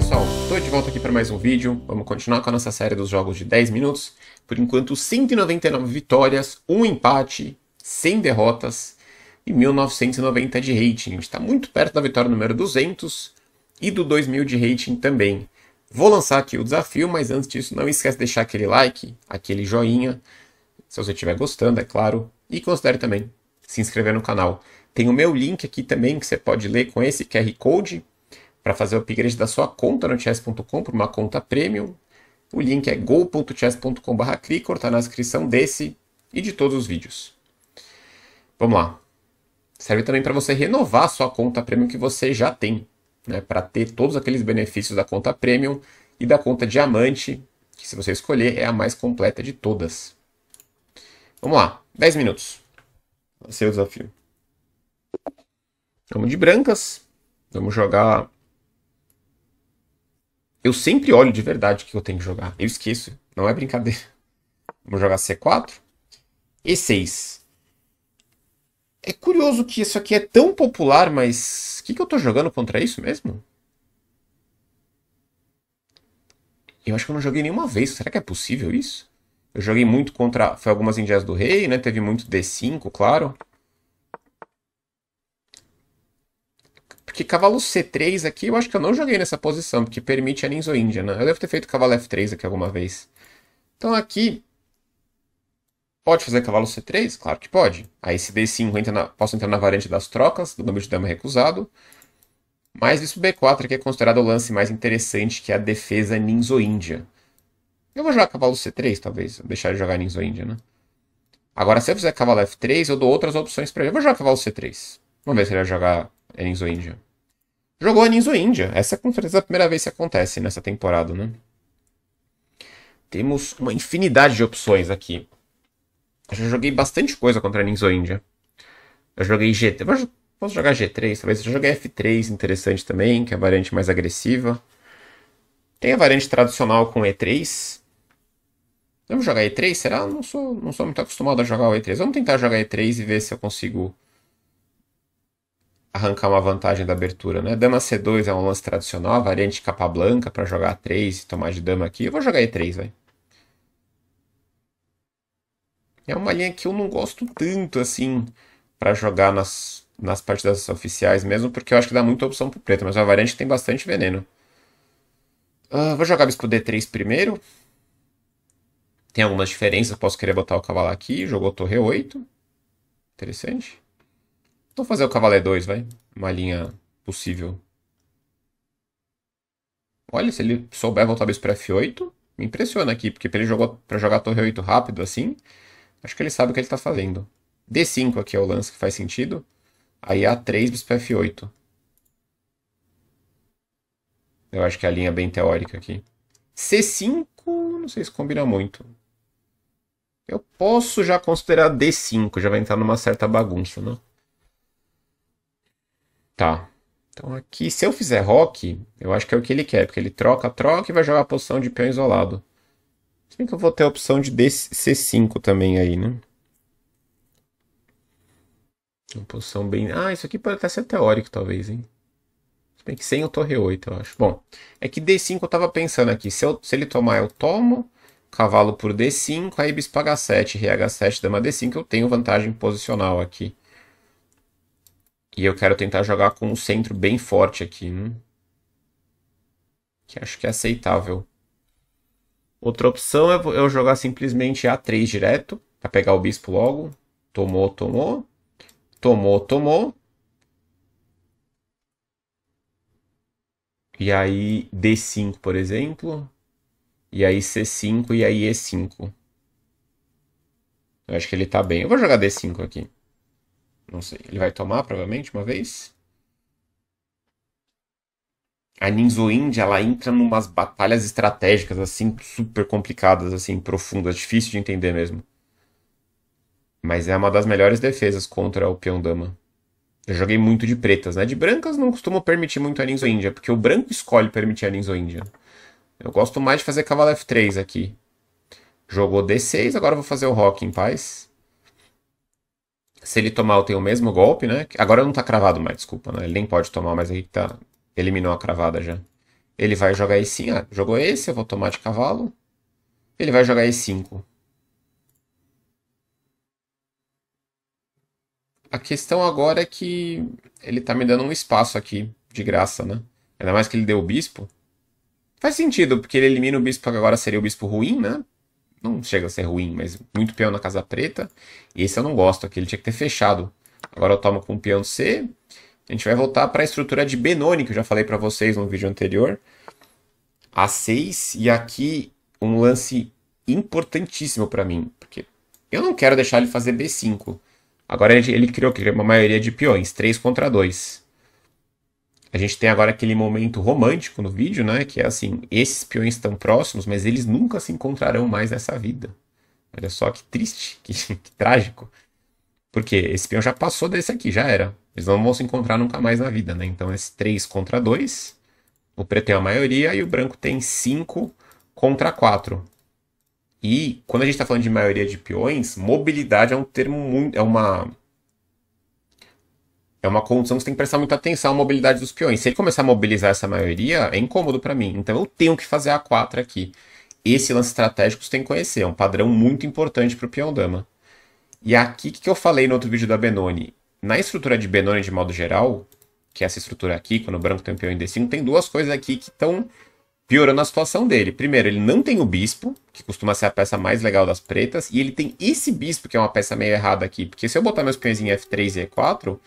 pessoal, estou de volta aqui para mais um vídeo. Vamos continuar com a nossa série dos jogos de 10 minutos. Por enquanto, 199 vitórias, um empate, 100 derrotas e 1990 de rating. Está muito perto da vitória número 200 e do 2000 de rating também. Vou lançar aqui o desafio, mas antes disso, não esquece de deixar aquele like, aquele joinha, se você estiver gostando, é claro, e considere também se inscrever no canal. Tem o meu link aqui também que você pode ler com esse QR Code para fazer o upgrade da sua conta no chess.com para uma conta premium. O link é go.chess.com/clicor, está na descrição desse e de todos os vídeos. Vamos lá. Serve também para você renovar a sua conta premium que você já tem, né, para ter todos aqueles benefícios da conta premium e da conta diamante, que se você escolher é a mais completa de todas. Vamos lá, 10 minutos. Seu o desafio. Vamos de brancas. Vamos jogar eu sempre olho de verdade o que eu tenho que jogar. Eu esqueço. Não é brincadeira. Vou jogar C4. E6. É curioso que isso aqui é tão popular, mas... O que, que eu tô jogando contra isso mesmo? Eu acho que eu não joguei nenhuma vez. Será que é possível isso? Eu joguei muito contra... Foi algumas indias do rei, né? Teve muito D5, claro. Porque cavalo C3 aqui, eu acho que eu não joguei nessa posição, porque permite a Ninzo Índia, né? Eu devo ter feito cavalo F3 aqui alguma vez. Então aqui, pode fazer cavalo C3? Claro que pode. Aí se D5, entra na, posso entrar na variante das trocas, do gambito de dama recusado. Mas isso B4 aqui é considerado o lance mais interessante, que é a defesa Ninzo Índia. Eu vou jogar cavalo C3, talvez. Vou deixar de jogar Ninzo Índia, né? Agora, se eu fizer cavalo F3, eu dou outras opções para ele. Eu vou jogar cavalo C3. Vamos ver se ele vai jogar é Ninzo Índia. Jogou a Ninzo Índia. Essa é com certeza é a primeira vez que acontece nessa temporada, né? Temos uma infinidade de opções aqui. Eu já joguei bastante coisa contra a Ninzo Índia. Eu joguei G3. Posso jogar G3, talvez. Eu joguei F3, interessante também, que é a variante mais agressiva. Tem a variante tradicional com E3. Vamos jogar E3? Será? Não sou, não sou muito acostumado a jogar o E3. Vamos tentar jogar E3 e ver se eu consigo arrancar uma vantagem da abertura, né? Dama C2 é um lance tradicional, variante capa blanca para jogar A3 e tomar de dama aqui. Eu vou jogar E3, vai. É uma linha que eu não gosto tanto, assim, para jogar nas, nas partidas oficiais mesmo, porque eu acho que dá muita opção pro preto, mas é uma variante que tem bastante veneno. Uh, vou jogar bispo D3 primeiro. Tem algumas diferenças, posso querer botar o cavalo aqui, jogou torre 8. Interessante. Vou fazer o cavaleiro 2, vai. Uma linha possível. Olha, se ele souber voltar bispo para F8, me impressiona aqui, porque para ele jogou, pra jogar torre 8 rápido assim, acho que ele sabe o que ele tá fazendo. D5 aqui é o lance que faz sentido. Aí A3, bispo F8. Eu acho que é a linha bem teórica aqui. C5, não sei se combina muito. Eu posso já considerar D5, já vai entrar numa certa bagunça, né? Tá. Então aqui, se eu fizer rock, eu acho que é o que ele quer, porque ele troca, troca e vai jogar a posição de peão isolado. Se bem que eu vou ter a opção de C5 também aí, né? Uma posição bem... Ah, isso aqui pode até ser teórico, talvez, hein? Se bem que sem o torre 8, eu acho. Bom, é que D5 eu tava pensando aqui. Se, eu, se ele tomar, eu tomo. Cavalo por D5, aí bispo H7, Rh7, dama D5. Eu tenho vantagem posicional aqui. E eu quero tentar jogar com um centro bem forte aqui, hum. que acho que é aceitável. Outra opção é eu jogar simplesmente A3 direto, para pegar o bispo logo. Tomou, tomou. Tomou, tomou. E aí D5, por exemplo. E aí C5 e aí E5. Eu acho que ele tá bem. Eu vou jogar D5 aqui. Não sei. Ele vai tomar, provavelmente, uma vez. A Ninzo India, ela entra numas batalhas estratégicas, assim, super complicadas, assim, profundas, difícil de entender mesmo. Mas é uma das melhores defesas contra o peão dama. Eu joguei muito de pretas, né? De brancas não costumo permitir muito a Ninzo India, porque o branco escolhe permitir a Ninzo India. Eu gosto mais de fazer cavalo F3 aqui. Jogou D6, agora vou fazer o Rock em paz se ele tomar, tem o mesmo golpe, né? Agora não tá cravado mais, desculpa, né? Ele nem pode tomar, mas aí tá. Eliminou a cravada já. Ele vai jogar E5. Ah, jogou esse, eu vou tomar de cavalo. Ele vai jogar E5. A questão agora é que ele tá me dando um espaço aqui, de graça, né? Ainda mais que ele deu o bispo. Faz sentido, porque ele elimina o bispo que agora seria o bispo ruim, né? não chega a ser ruim, mas muito peão na casa preta. e Esse eu não gosto, aquele tinha que ter fechado. Agora eu tomo com peão C. A gente vai voltar para a estrutura de Benoni, que eu já falei para vocês no vídeo anterior. A6 e aqui um lance importantíssimo para mim, porque eu não quero deixar ele fazer B5. Agora ele, ele criou, criou é uma maioria de peões, 3 contra 2. A gente tem agora aquele momento romântico no vídeo, né? Que é assim, esses peões estão próximos, mas eles nunca se encontrarão mais nessa vida. Olha só que triste, que, que trágico. Porque esse peão já passou desse aqui, já era. Eles não vão se encontrar nunca mais na vida, né? Então, esse 3 contra 2, o preto tem a maioria e o branco tem 5 contra 4. E quando a gente está falando de maioria de peões, mobilidade é um termo muito. é uma é uma condição que você tem que prestar muita atenção à mobilidade dos peões. Se ele começar a mobilizar essa maioria, é incômodo para mim. Então eu tenho que fazer A4 aqui. Esse lance estratégico você tem que conhecer. É um padrão muito importante para o peão-dama. E aqui, o que, eu falei no outro vídeo da Benoni? Na estrutura de Benoni de modo geral, que é essa estrutura aqui, quando o branco tem um peão em d D5, tem duas coisas aqui que estão piorando a situação dele. Primeiro, ele não tem o bispo, que costuma ser a peça mais legal das pretas, e ele tem esse bispo, que é uma peça meio errada aqui, porque se eu botar meus peões em F3 e E4,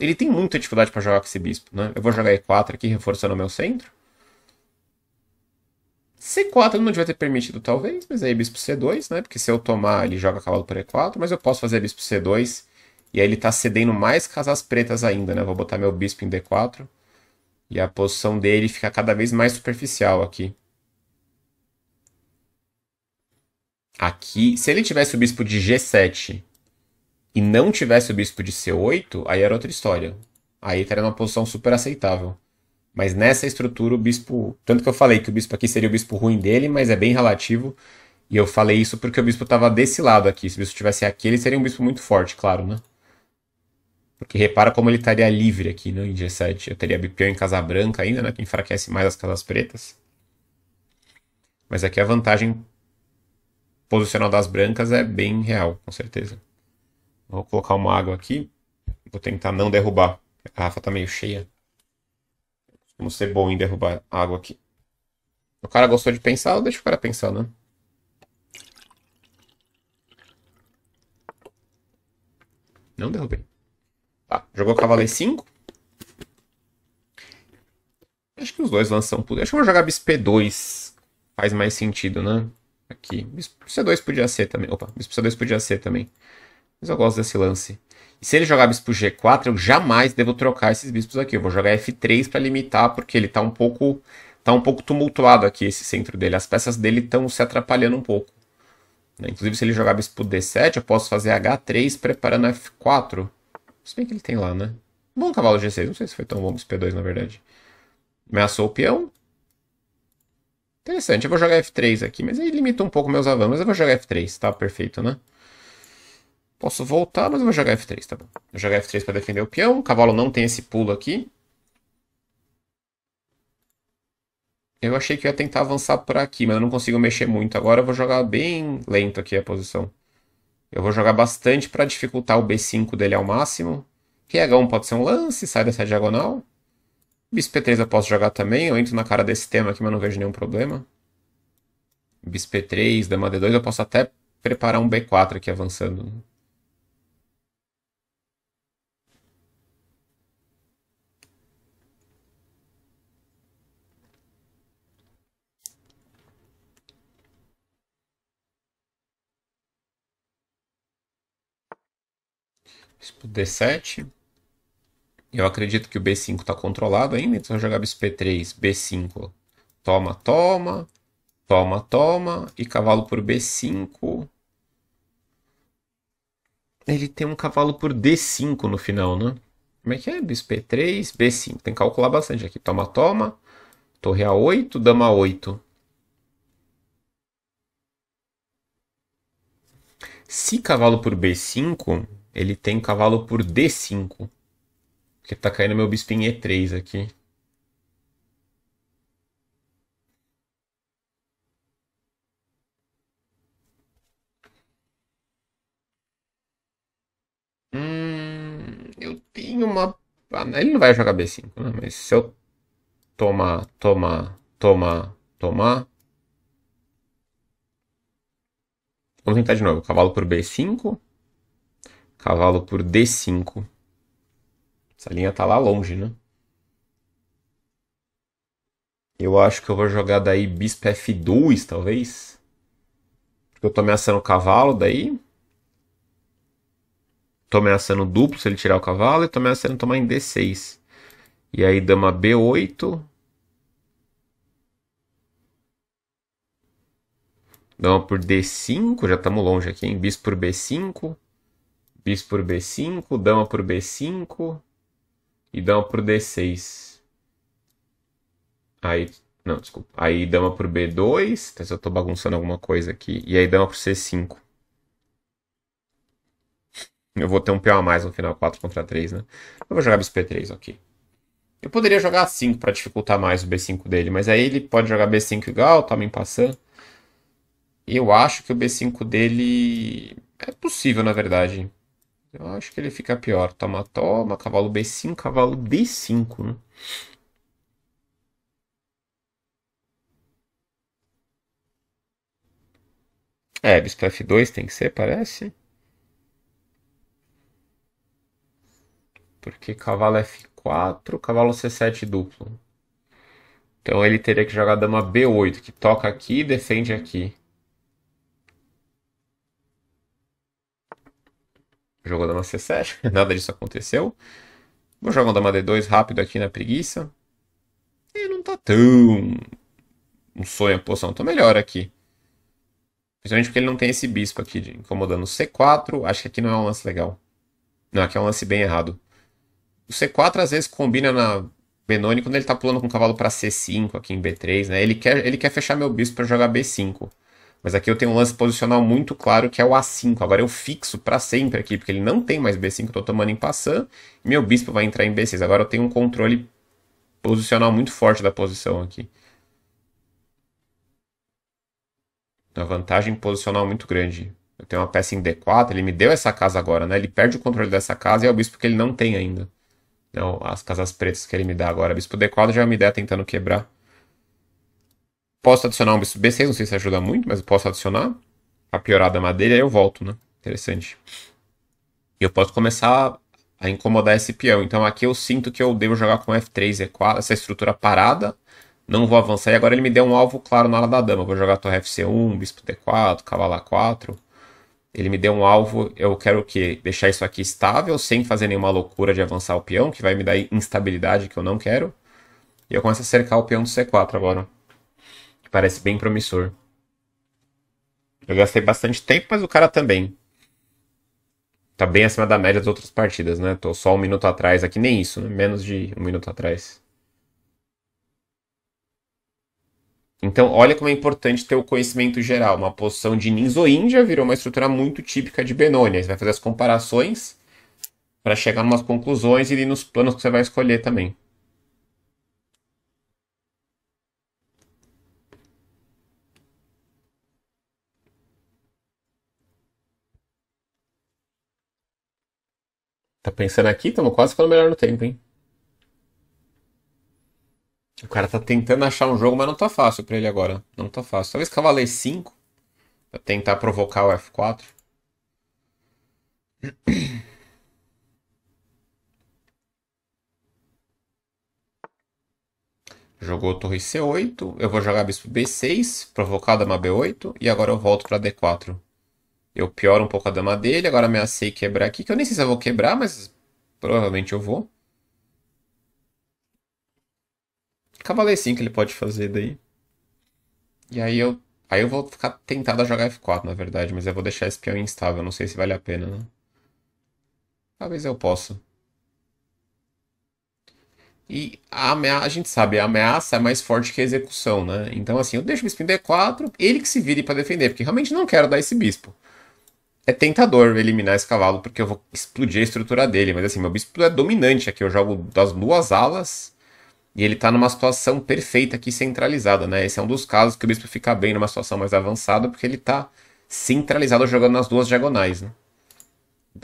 ele tem muita dificuldade para jogar com esse bispo, né? Eu vou jogar E4 aqui, reforçando o meu centro. C4 não devia ter permitido, talvez, mas aí bispo C2, né? Porque se eu tomar, ele joga cavalo por E4, mas eu posso fazer bispo C2. E aí ele tá cedendo mais casas pretas ainda, né? Eu vou botar meu bispo em D4. E a posição dele fica cada vez mais superficial aqui. Aqui, se ele tivesse o bispo de G7 e não tivesse o bispo de C8, aí era outra história. Aí estaria numa posição super aceitável. Mas nessa estrutura, o bispo. Tanto que eu falei que o bispo aqui seria o bispo ruim dele, mas é bem relativo. E eu falei isso porque o bispo estava desse lado aqui. Se o bispo tivesse aqui, ele seria um bispo muito forte, claro, né? Porque repara como ele estaria livre aqui né, em G7. Eu teria bipeão em Casa Branca ainda, né? Que enfraquece mais as casas pretas. Mas aqui a vantagem posicional das brancas é bem real, com certeza. Vou colocar uma água aqui. Vou tentar não derrubar. A garrafa tá meio cheia. Vamos ser bom em derrubar água aqui. O cara gostou de pensar, deixa o cara pensar, né? Não derrubei. Tá, jogou cavaleiro 5. Acho que os dois lançam tudo. Acho que eu vou jogar bisp 2 Faz mais sentido, né? Aqui. Bisp C2 podia ser também. Opa, bisp C2 podia ser também. Mas eu gosto desse lance. E se ele jogar bispo G4, eu jamais devo trocar esses bispos aqui. Eu vou jogar F3 para limitar, porque ele está um pouco tá um pouco tumultuado aqui esse centro dele. As peças dele estão se atrapalhando um pouco. Né? Inclusive, se ele jogar bispo D7, eu posso fazer H3 preparando F4. Se bem que ele tem lá, né? Bom cavalo G6. Não sei se foi tão bom bispo P2, na verdade. Ameaçou o peão. Interessante. Eu vou jogar F3 aqui, mas aí limita um pouco meus avanços. Mas eu vou jogar F3, tá? Perfeito, né? Posso voltar, mas eu vou jogar F3, tá bom. Vou jogar F3 para defender o peão. O cavalo não tem esse pulo aqui. Eu achei que ia tentar avançar por aqui, mas eu não consigo mexer muito. Agora eu vou jogar bem lento aqui a posição. Eu vou jogar bastante para dificultar o B5 dele ao máximo. Que H1 pode ser um lance, sai dessa diagonal. Bispo 3 eu posso jogar também. Eu entro na cara desse tema aqui, mas não vejo nenhum problema. Bispo 3 Dama D2, eu posso até preparar um B4 aqui avançando. Bispo D7. Eu acredito que o B5 está controlado ainda, então jogar bispo 3 B5, toma, toma, toma, toma, e cavalo por B5. Ele tem um cavalo por D5 no final, né? Como é que é? Bispo 3 B5. Tem que calcular bastante aqui. Toma, toma, torre A8, dama 8 Se cavalo por B5, ele tem cavalo por D5. Porque tá caindo meu bispo em E3 aqui. Hum, eu tenho uma. Ele não vai jogar B5, né? Mas se eu tomar, tomar, tomar, tomar. Vamos tentar de novo. Cavalo por B5. Cavalo por D5. Essa linha tá lá longe, né? Eu acho que eu vou jogar daí bispo F2, talvez. Porque eu tô ameaçando o cavalo daí. Tô ameaçando duplo se ele tirar o cavalo. E tô ameaçando tomar em D6. E aí dama B8. Dama por D5. Já estamos longe aqui, hein? Bispo por B5. Bis por B5, dama por B5 e dama por D6. Aí, não, desculpa. Aí dama por B2, tá, se eu tô bagunçando alguma coisa aqui. E aí dama por C5. Eu vou ter um peão a mais no final, 4 contra 3, né? Eu vou jogar bis P3, aqui. Eu poderia jogar 5 para dificultar mais o B5 dele, mas aí ele pode jogar B5 igual, tá me passando. Eu acho que o B5 dele é possível, na verdade. Eu acho que ele fica pior. Toma, toma, cavalo B5, cavalo D5, né? É, bispo F2 tem que ser, parece. Porque cavalo F4, cavalo C7 duplo. Então ele teria que jogar a dama B8, que toca aqui e defende aqui. Jogou dama C7, nada disso aconteceu. Vou jogar uma dama D2 rápido aqui na preguiça. E não tá tão... Um sonho a posição, tô melhor aqui. Principalmente porque ele não tem esse bispo aqui de incomodando. O C4, acho que aqui não é um lance legal. Não, aqui é um lance bem errado. O C4 às vezes combina na Benoni quando ele tá pulando com o cavalo para C5 aqui em B3, né? Ele quer, ele quer fechar meu bispo para jogar B5. Mas aqui eu tenho um lance posicional muito claro que é o A5. Agora eu fixo para sempre aqui, porque ele não tem mais B5, eu tô tomando em passando. Meu bispo vai entrar em B6. Agora eu tenho um controle posicional muito forte da posição aqui. Uma vantagem posicional muito grande. Eu tenho uma peça em D4, ele me deu essa casa agora, né? Ele perde o controle dessa casa e é o bispo que ele não tem ainda. Então, as casas pretas que ele me dá agora. Bispo D4 já me ideia tentando quebrar. Posso adicionar um B6, não sei se ajuda muito, mas eu posso adicionar. A piorar da madeira, aí eu volto, né? Interessante. E eu posso começar a incomodar esse peão. Então aqui eu sinto que eu devo jogar com F3, E4, essa estrutura parada. Não vou avançar. E agora ele me deu um alvo claro na ala da dama. Vou jogar torre FC1, bispo D4, cavalo A4. Ele me deu um alvo. Eu quero o quê? Deixar isso aqui estável, sem fazer nenhuma loucura de avançar o peão, que vai me dar instabilidade que eu não quero. E eu começo a cercar o peão do C4 agora parece bem promissor. Eu gastei bastante tempo, mas o cara também. Tá bem acima da média das outras partidas, né? Tô só um minuto atrás aqui, nem isso, né? menos de um minuto atrás. Então, olha como é importante ter o conhecimento geral. Uma posição de Ninzo Índia virou uma estrutura muito típica de Benoni. Você vai fazer as comparações para chegar em umas conclusões e nos planos que você vai escolher também. Tá pensando aqui? Estamos quase ficando melhor no tempo, hein? O cara tá tentando achar um jogo, mas não tá fácil pra ele agora. Não tá fácil. Talvez Cavaleiro 5 pra tentar provocar o F4. Jogou torre C8, eu vou jogar bispo B6, provocar dama B8 e agora eu volto pra D4. Eu pioro um pouco a dama dele, agora ameacei quebrar aqui, que eu nem sei se eu vou quebrar, mas provavelmente eu vou. Cavaleiro que ele pode fazer daí. E aí eu, aí eu vou ficar tentado a jogar F4, na verdade, mas eu vou deixar esse peão instável, não sei se vale a pena, né? Talvez eu possa. E a, ameaça, a gente sabe, a ameaça é mais forte que a execução, né? Então, assim, eu deixo o bispo em D4, ele que se vire para defender, porque realmente não quero dar esse bispo é tentador eliminar esse cavalo, porque eu vou explodir a estrutura dele. Mas assim, meu bispo é dominante aqui. Eu jogo das duas alas e ele está numa situação perfeita aqui, centralizada, né? Esse é um dos casos que o bispo fica bem numa situação mais avançada, porque ele está centralizado jogando nas duas diagonais, né?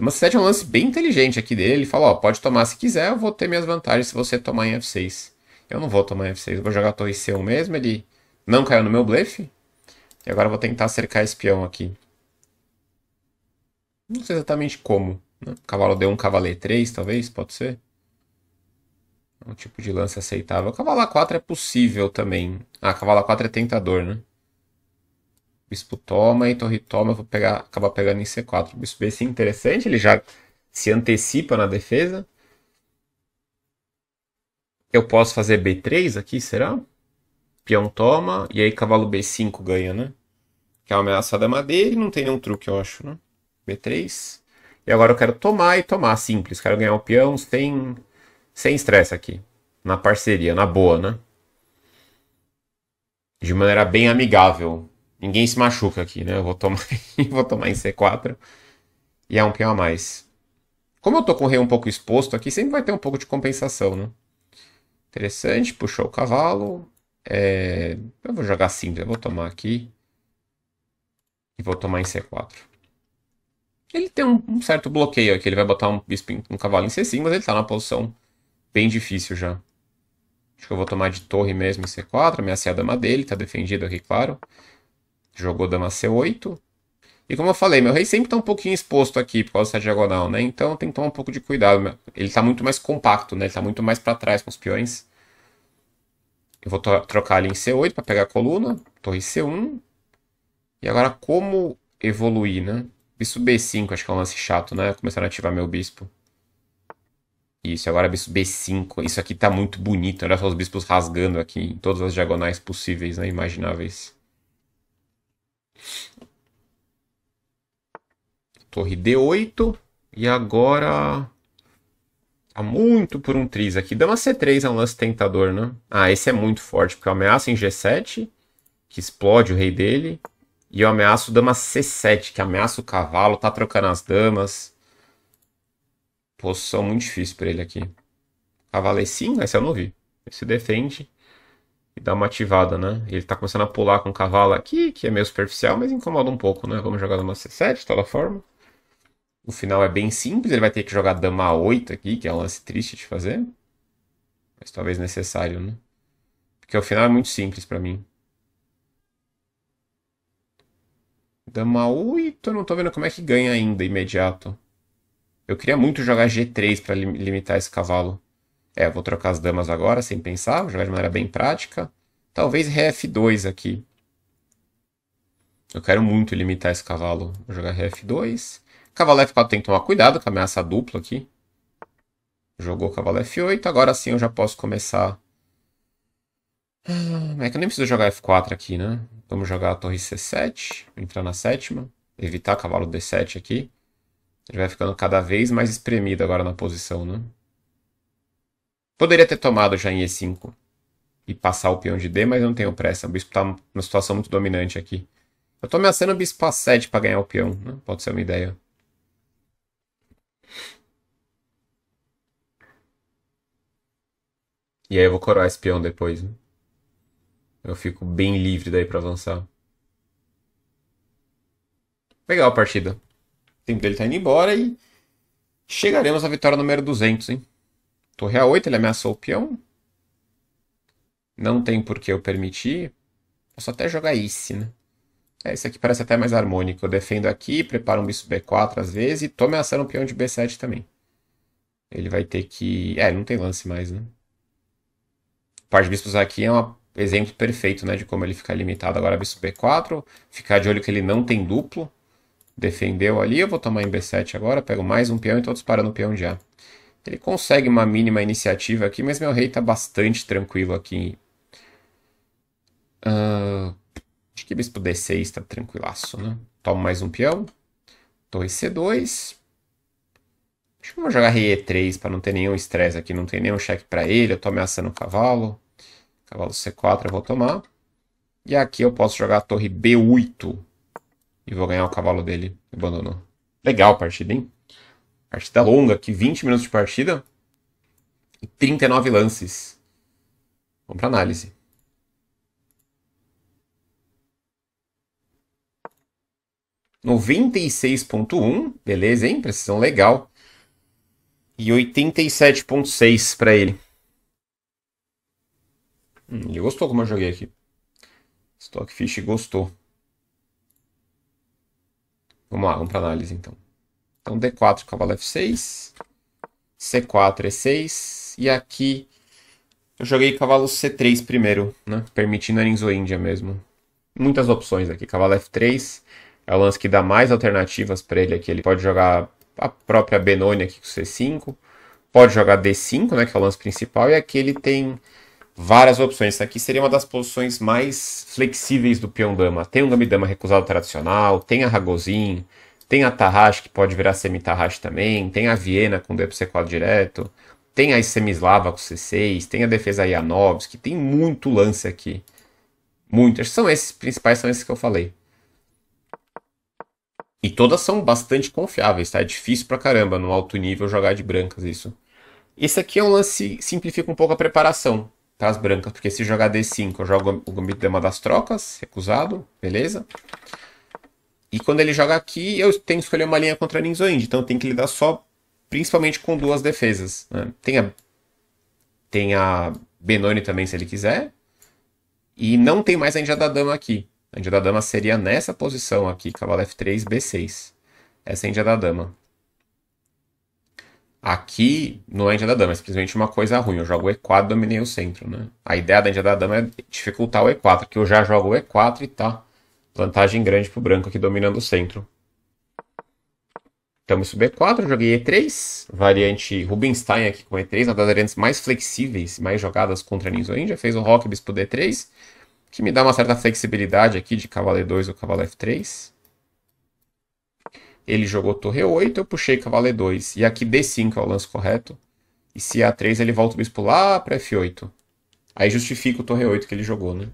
Mas 7 é um lance bem inteligente aqui dele. Ele fala, ó, pode tomar se quiser, eu vou ter minhas vantagens se você tomar em F6. Eu não vou tomar em F6, eu vou jogar a torre C1 mesmo, ele não caiu no meu blefe. E agora eu vou tentar cercar esse peão aqui. Não sei exatamente como. Né? Cavalo D1, cavalo E3, talvez, pode ser. É um tipo de lance aceitável. Cavalo A4 é possível também. Ah, cavalo A4 é tentador, né? Bispo toma e torre toma, eu vou pegar, acabar pegando em C4. bispo B5 é interessante, ele já se antecipa na defesa. Eu posso fazer B3 aqui, será? Peão toma, e aí cavalo B5 ganha, né? Que é uma ameaçada madeira e não tem nenhum truque, eu acho, né? B3. E agora eu quero tomar e tomar, simples. Quero ganhar o peão sem sem estresse aqui. Na parceria, na boa, né? De maneira bem amigável. Ninguém se machuca aqui, né? Eu vou tomar, vou tomar em C4. E é um peão a mais. Como eu tô com o rei um pouco exposto aqui, sempre vai ter um pouco de compensação, né? Interessante, puxou o cavalo. É... Eu vou jogar simples, eu vou tomar aqui. E vou tomar em C4. Ele tem um, um, certo bloqueio aqui. Ele vai botar um, um cavalo em C5, mas ele está na posição bem difícil já. Acho que eu vou tomar de torre mesmo em C4. Ameacei a dama dele, está defendido aqui, claro. Jogou dama C8. E como eu falei, meu rei sempre está um pouquinho exposto aqui por causa dessa diagonal, né? Então tem que tomar um pouco de cuidado. Ele está muito mais compacto, né? Ele está muito mais para trás com os peões. Eu vou trocar ali em C8 para pegar a coluna. Torre C1. E agora como evoluir, né? Bispo B5, acho que é um lance chato, né? Começaram a ativar meu bispo. Isso, agora bispo B5. Isso aqui tá muito bonito. Olha só os bispos rasgando aqui em todas as diagonais possíveis, né? Imagináveis. Torre D8. E agora. Tá muito por um triz aqui. Dama C3 é um lance tentador, né? Ah, esse é muito forte, porque ameaça em G7, que explode o rei dele. E eu ameaço dama C7, que ameaça o cavalo, tá trocando as damas. Posição muito difícil para ele aqui. Cavalo é E5, esse eu não vi. Ele se defende e dá uma ativada, né? Ele tá começando a pular com o cavalo aqui, que é meio superficial, mas incomoda um pouco, né? Vamos jogar dama C7, de toda forma. O final é bem simples, ele vai ter que jogar dama A8 aqui, que é um lance triste de fazer. Mas talvez necessário, né? Porque o final é muito simples para mim. Dama 8, eu não tô vendo como é que ganha ainda, imediato. Eu queria muito jogar G3 para lim limitar esse cavalo. É, vou trocar as damas agora, sem pensar, vou jogar de maneira bem prática. Talvez RF2 aqui. Eu quero muito limitar esse cavalo. Vou jogar RF2. Cavalo F4 tem que tomar cuidado com a ameaça dupla aqui. Jogou cavalo F8, agora sim eu já posso começar ah, é que eu nem preciso jogar F4 aqui, né? Vamos jogar a torre C7, entrar na sétima, evitar cavalo D7 aqui. Ele vai ficando cada vez mais espremido agora na posição, né? Poderia ter tomado já em E5 e passar o peão de D, mas eu não tenho pressa. O bispo tá numa situação muito dominante aqui. Eu estou ameaçando o bispo A7 para ganhar o peão, né? Pode ser uma ideia. E aí eu vou coroar esse peão depois, né? Eu fico bem livre daí para avançar. Legal a partida. O tempo dele tá indo embora e chegaremos à vitória número 200, hein? Torre A8, ele ameaçou o peão. Não tem por que eu permitir. Posso até jogar Ace, né? É, esse aqui parece até mais harmônico. Eu defendo aqui, preparo um bispo B4 às vezes e tô ameaçando um peão de B7 também. Ele vai ter que... É, não tem lance mais, né? O par de bispos aqui é uma exemplo perfeito né, de como ele ficar limitado. Agora bispo b4, ficar de olho que ele não tem duplo. Defendeu ali, eu vou tomar em b7 agora, pego mais um peão e estou disparando o peão de A. Ele consegue uma mínima iniciativa aqui, mas meu rei está bastante tranquilo aqui. Uh, acho que bispo d6 está tranquilaço, né? Tomo mais um peão. Torre c2. Acho que vou jogar rei e3 para não ter nenhum estresse aqui, não tem nenhum cheque para ele, eu estou ameaçando o cavalo. Cavalo C4 eu vou tomar. E aqui eu posso jogar a torre B8. E vou ganhar o cavalo dele. Abandonou. Legal a partida, hein? Partida longa aqui, 20 minutos de partida. E 39 lances. Vamos para análise. Noventa e seis ponto um, beleza, hein? Precisão legal. E oitenta e sete ponto seis para ele. Hum, ele gostou como eu joguei aqui. Stockfish gostou. Vamos lá, vamos para análise então. Então D4, cavalo F6. C4, E6. E aqui eu joguei cavalo C3 primeiro, né? Permitindo a Ninzoíndia mesmo. Muitas opções aqui. Cavalo F3 é o lance que dá mais alternativas para ele aqui. Ele pode jogar a própria Benoni aqui com C5. Pode jogar D5, né? Que é o lance principal. E aqui ele tem várias opções. Essa aqui seria uma das posições mais flexíveis do peão dama. Tem um dama recusado tradicional, tem a Ragozin, tem a tarrache que pode virar semi tarrache também, tem a Viena com d c4 direto, tem a Semislava com C6, tem a defesa que tem muito lance aqui. Muitas. São esses principais, são esses que eu falei. E todas são bastante confiáveis, tá? É difícil pra caramba no alto nível jogar de brancas isso. Esse aqui é um lance que simplifica um pouco a preparação tá? As brancas, porque se jogar D5, eu jogo o gambito dama das trocas, recusado, beleza? E quando ele joga aqui, eu tenho que escolher uma linha contra a Ninzoinde, então eu tenho que lidar só, principalmente com duas defesas. Né? Tem, a, tem a Benoni também, se ele quiser, e não tem mais a Índia da Dama aqui. A Índia da Dama seria nessa posição aqui, cavalo F3, B6. Essa é a Índia da Dama. Aqui não é Índia da Dama, é simplesmente uma coisa ruim. Eu jogo o E4 dominei o centro, né? A ideia da Índia da Dama é dificultar o E4, que eu já jogo o E4 e tá vantagem grande pro branco aqui dominando o centro. Então isso e 4 joguei E3, variante Rubinstein aqui com E3, uma das variantes mais flexíveis, mais jogadas contra a Ninzo Índia. Fez o Rock Bispo D3, que me dá uma certa flexibilidade aqui de cavalo E2 ou cavalo F3 ele jogou torre 8, eu puxei cavalo E2. E aqui D5 é o lance correto. E se é A3, ele volta o bispo lá para F8. Aí justifica o torre 8 que ele jogou, né?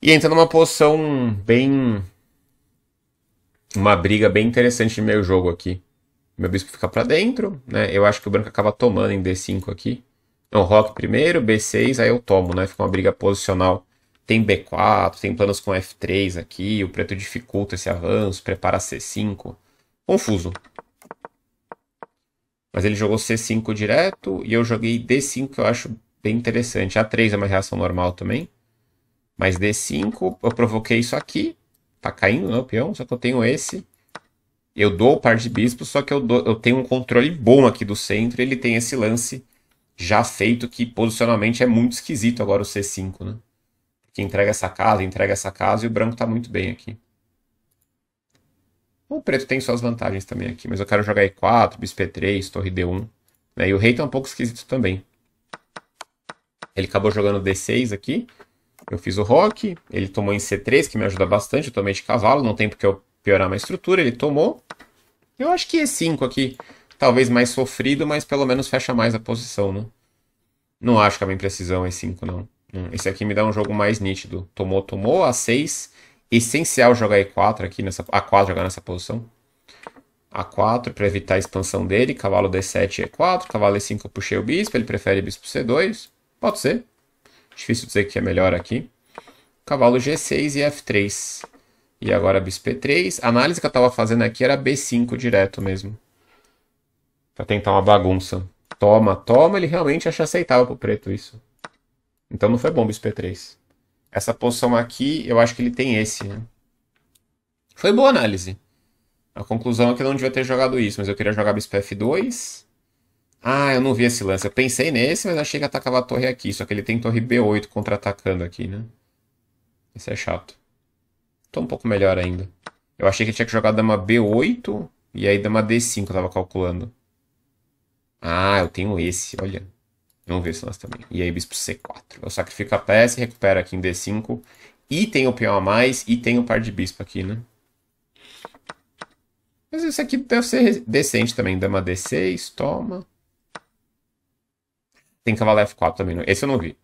E entra numa posição bem... Uma briga bem interessante de meio jogo aqui. Meu bispo fica para dentro, né? Eu acho que o branco acaba tomando em D5 aqui. Então, rock primeiro, B6, aí eu tomo, né? Fica uma briga posicional tem B4, tem planos com F3 aqui, o preto dificulta esse avanço, prepara C5. Confuso. Mas ele jogou C5 direto e eu joguei D5, que eu acho bem interessante. A3 é uma reação normal também. Mas D5, eu provoquei isso aqui. Tá caindo, não, né, peão? Só que eu tenho esse. Eu dou o par de bispos, só que eu, dou, eu tenho um controle bom aqui do centro. Ele tem esse lance já feito que posicionalmente é muito esquisito agora o C5, né? que entrega essa casa, entrega essa casa, e o branco está muito bem aqui. O preto tem suas vantagens também aqui, mas eu quero jogar E4, bisp 3 torre D1. Né? E o rei tá um pouco esquisito também. Ele acabou jogando D6 aqui. Eu fiz o rock, ele tomou em C3, que me ajuda bastante. Eu tomei de cavalo, não tem porque eu piorar minha estrutura. Ele tomou. Eu acho que E5 aqui, talvez mais sofrido, mas pelo menos fecha mais a posição, né? Não acho que é bem precisão E5, não. Hum. esse aqui me dá um jogo mais nítido. Tomou, tomou, A6. Essencial jogar E4 aqui, nessa, A4 jogar nessa posição. A4 para evitar a expansão dele. Cavalo D7 E4. É Cavalo E5 eu puxei o bispo. Ele prefere bispo C2. Pode ser. Difícil dizer que é melhor aqui. Cavalo G6 e F3. E agora bispo E3. A análise que eu tava fazendo aqui era B5 direto mesmo. Pra tentar uma bagunça. Toma, toma. Ele realmente acha aceitável pro preto isso. Então não foi bom o bispo 3 Essa posição aqui, eu acho que ele tem esse. Né? Foi boa análise. A conclusão é que eu não devia ter jogado isso, mas eu queria jogar bispo F2. Ah, eu não vi esse lance. Eu pensei nesse, mas achei que atacava a torre aqui. Só que ele tem torre B8 contra-atacando aqui, né? Isso é chato. Tô um pouco melhor ainda. Eu achei que ele tinha que jogar dama B8 e aí dama D5, eu tava calculando. Ah, eu tenho esse, olha. Vamos ver esse lance também. E aí, bispo C4. Eu sacrifico a peça e recupero aqui em D5. E tem o peão a mais e tem o par de bispo aqui, né? Mas esse aqui deve ser decente também. Dama D6, toma. Tem cavalo F4 também. Não. Esse eu não vi.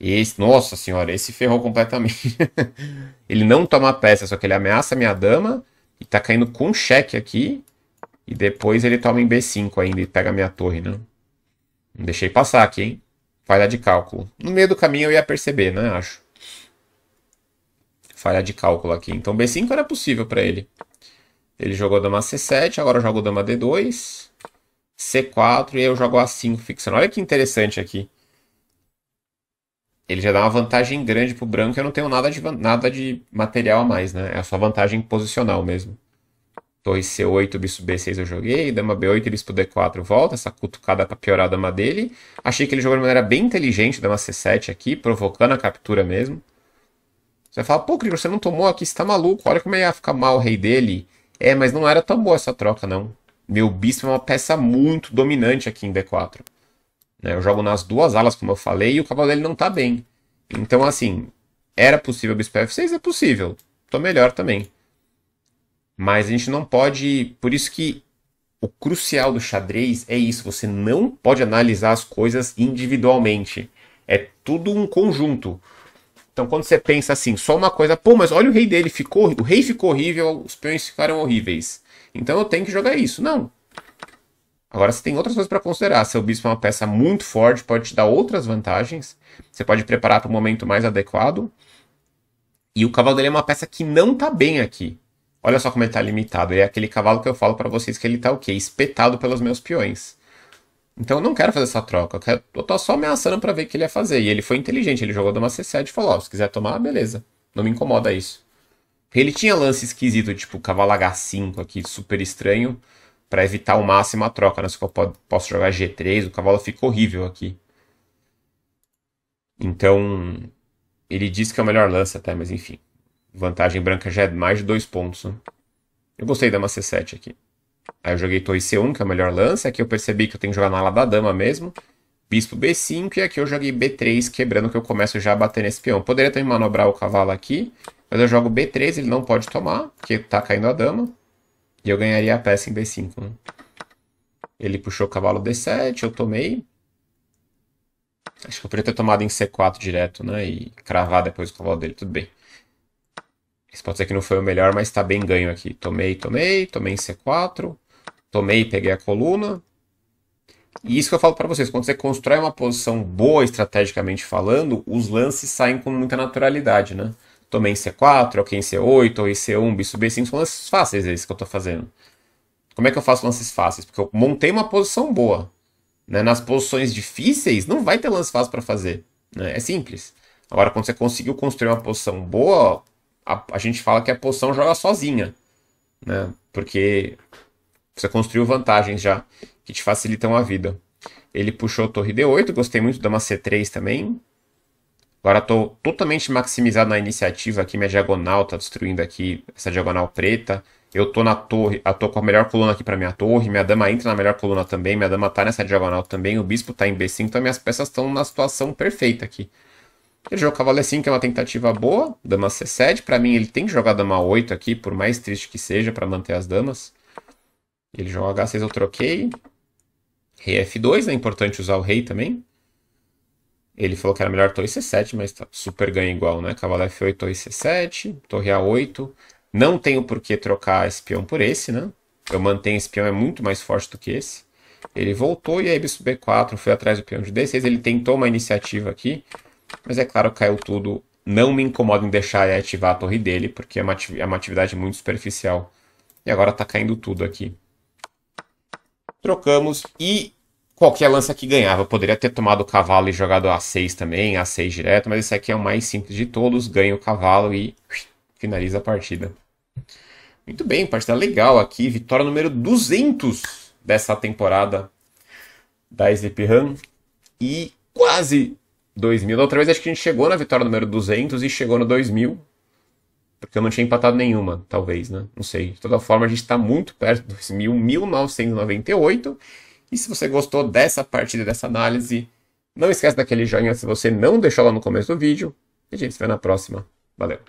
Esse, nossa senhora, esse ferrou completamente. ele não toma a peça, só que ele ameaça a minha dama. E tá caindo com cheque aqui. E depois ele toma em B5 ainda e pega a minha torre, né? deixei passar aqui, hein? Falha de cálculo. No meio do caminho eu ia perceber, né? Acho. Falha de cálculo aqui. Então B5 era possível para ele. Ele jogou dama C7, agora eu jogo dama D2, C4 e aí eu jogo A5 fixando. Olha que interessante aqui. Ele já dá uma vantagem grande pro branco, eu não tenho nada de, nada de material a mais, né? É só vantagem posicional mesmo torre C8, bispo B6 eu joguei, dama B8, bispo D4 volta, essa cutucada pra tá piorar a dama dele. Achei que ele jogou de maneira bem inteligente, dama C7 aqui, provocando a captura mesmo. Você vai falar, pô, Krieger, você não tomou aqui, você tá maluco, olha como é ia ficar mal o rei dele. É, mas não era tão boa essa troca, não. Meu bispo é uma peça muito dominante aqui em D4. Né? Eu jogo nas duas alas, como eu falei, e o cavalo dele não tá bem. Então, assim, era possível bispo F6? É possível. Tô melhor também. Mas a gente não pode. Por isso que o crucial do xadrez é isso: você não pode analisar as coisas individualmente. É tudo um conjunto. Então, quando você pensa assim, só uma coisa, pô, mas olha o rei dele, ficou, o rei ficou horrível, os peões ficaram horríveis. Então eu tenho que jogar isso. Não. Agora você tem outras coisas para considerar. Seu bispo é uma peça muito forte, pode te dar outras vantagens. Você pode preparar para o momento mais adequado. E o cavalo dele é uma peça que não está bem aqui. Olha só como ele tá limitado. Ele é aquele cavalo que eu falo para vocês que ele tá o quê? Espetado pelos meus peões. Então eu não quero fazer essa troca. Eu, quero... eu tô só ameaçando para ver o que ele ia fazer. E ele foi inteligente. Ele jogou de uma C7 e falou: ó, oh, se quiser tomar, beleza. Não me incomoda isso. Ele tinha lance esquisito, tipo cavalo H5 aqui, super estranho, para evitar ao máximo a troca. Não né? se eu posso jogar G3. O cavalo fica horrível aqui. Então, ele diz que é o melhor lance até, mas enfim. Vantagem branca já é mais de dois pontos. Né? Eu gostei da dama C7 aqui. Aí eu joguei torre C1, que é o melhor lance. Aqui eu percebi que eu tenho que jogar na ala da dama mesmo. Bispo B5 e aqui eu joguei B3, quebrando que eu começo já a bater nesse peão. poderia também manobrar o cavalo aqui, mas eu jogo B3, ele não pode tomar, porque tá caindo a dama. E eu ganharia a peça em B5. Né? Ele puxou o cavalo D7, eu tomei. Acho que eu poderia ter tomado em C4 direto, né? E cravar depois o cavalo dele, tudo bem. Esse pode ser que não foi o melhor, mas está bem ganho aqui. Tomei, tomei, tomei em C4, tomei peguei a coluna. E isso que eu falo para vocês, quando você constrói uma posição boa estrategicamente falando, os lances saem com muita naturalidade, né? Tomei em C4, ok em C8, ou em C1, bicho B5, são lances fáceis esses que eu estou fazendo. Como é que eu faço lances fáceis? Porque eu montei uma posição boa. Né? Nas posições difíceis, não vai ter lance fácil para fazer. Né? É simples. Agora, quando você conseguiu construir uma posição boa, a, a gente fala que a poção joga sozinha, né? Porque você construiu vantagens já que te facilitam a vida. Ele puxou torre D8, gostei muito da uma C3 também. Agora estou totalmente maximizado na iniciativa aqui, minha diagonal está destruindo aqui essa diagonal preta. Eu estou na torre, eu tô com a melhor coluna aqui para minha torre, minha dama entra na melhor coluna também, minha dama está nessa diagonal também, o bispo está em B5, então minhas peças estão na situação perfeita aqui. Ele jogou cavalo E5, que é uma tentativa boa. Dama C7. Para mim, ele tem que jogar dama 8 aqui, por mais triste que seja, para manter as damas. Ele joga H6, eu troquei. Rei F2, é né? importante usar o rei também. Ele falou que era melhor torre C7, mas tá super ganho igual, né? Cavalo F8, torre C7, torre A8. Não tenho por que trocar esse peão por esse, né? Eu mantenho esse peão, é muito mais forte do que esse. Ele voltou e aí bispo B4 foi atrás do peão de D6. Ele tentou uma iniciativa aqui. Mas é claro, caiu tudo. Não me incomodo em deixar ele ativar a torre dele, porque é uma, é uma atividade muito superficial. E agora tá caindo tudo aqui. Trocamos e qualquer lança que ganhava. Eu poderia ter tomado o cavalo e jogado A6 também, A6 direto, mas esse aqui é o mais simples de todos. Ganha o cavalo e finaliza a partida. Muito bem, partida legal aqui. Vitória número 200 dessa temporada da Sleep Run. E quase 2000. Da outra vez acho que a gente chegou na vitória número 200 e chegou no 2000. Porque eu não tinha empatado nenhuma, talvez, né? Não sei. De toda forma, a gente está muito perto de 2000, 1998. E se você gostou dessa partida, dessa análise, não esquece daquele joinha se você não deixou lá no começo do vídeo. E a gente se vê na próxima. Valeu!